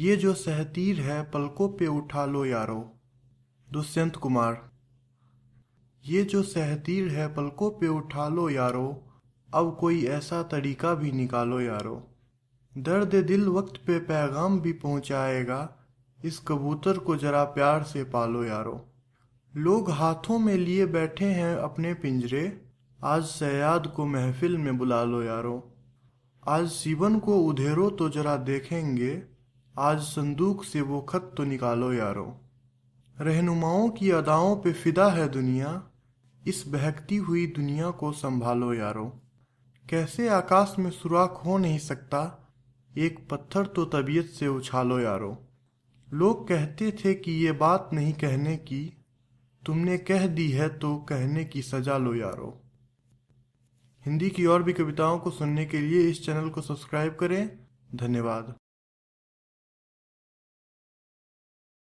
ये जो सहतीर है पलकों पे उठा लो यारो दुष्यंत कुमार ये जो सहतीर है पलकों पे उठा लो यारो अब कोई ऐसा तरीका भी निकालो यारो दर्द दिल वक्त पे पैगाम भी पहुंचाएगा इस कबूतर को जरा प्यार से पालो यारो लोग हाथों में लिए बैठे हैं अपने पिंजरे आज सयाद को महफिल में बुला लो यारो आज सीवन को उधेरो तो जरा देखेंगे आज संदूक से वो खत तो निकालो यारो रहनुमाओं की अदाओं पे फिदा है दुनिया इस बहकती हुई दुनिया को संभालो यारो कैसे आकाश में सुराख हो नहीं सकता एक पत्थर तो तबीयत से उछालो यारो लोग कहते थे कि ये बात नहीं कहने की तुमने कह दी है तो कहने की सजा लो यारो हिंदी की और भी कविताओं को सुनने के लिए इस चैनल को सब्सक्राइब करें धन्यवाद